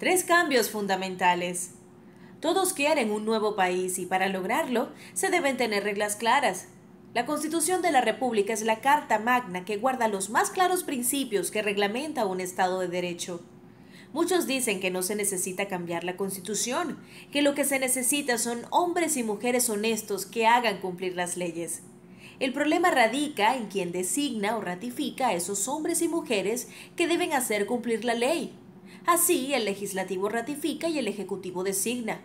Tres cambios fundamentales. Todos quieren un nuevo país y para lograrlo se deben tener reglas claras. La Constitución de la República es la carta magna que guarda los más claros principios que reglamenta un Estado de Derecho. Muchos dicen que no se necesita cambiar la Constitución, que lo que se necesita son hombres y mujeres honestos que hagan cumplir las leyes. El problema radica en quien designa o ratifica a esos hombres y mujeres que deben hacer cumplir la ley, Así, el legislativo ratifica y el ejecutivo designa.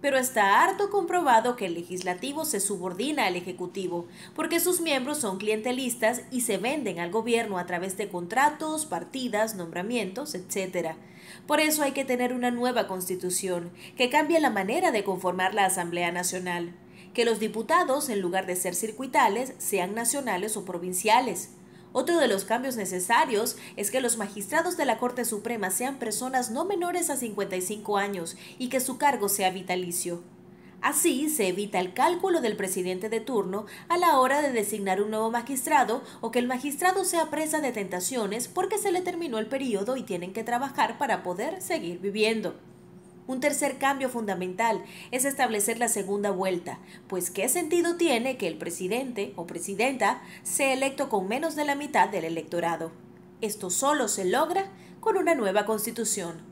Pero está harto comprobado que el legislativo se subordina al ejecutivo, porque sus miembros son clientelistas y se venden al gobierno a través de contratos, partidas, nombramientos, etc. Por eso hay que tener una nueva constitución, que cambie la manera de conformar la Asamblea Nacional que los diputados, en lugar de ser circuitales, sean nacionales o provinciales, otro de los cambios necesarios es que los magistrados de la Corte Suprema sean personas no menores a 55 años y que su cargo sea vitalicio. Así se evita el cálculo del presidente de turno a la hora de designar un nuevo magistrado o que el magistrado sea presa de tentaciones porque se le terminó el periodo y tienen que trabajar para poder seguir viviendo. Un tercer cambio fundamental es establecer la segunda vuelta, pues ¿qué sentido tiene que el presidente o presidenta sea electo con menos de la mitad del electorado? Esto solo se logra con una nueva constitución.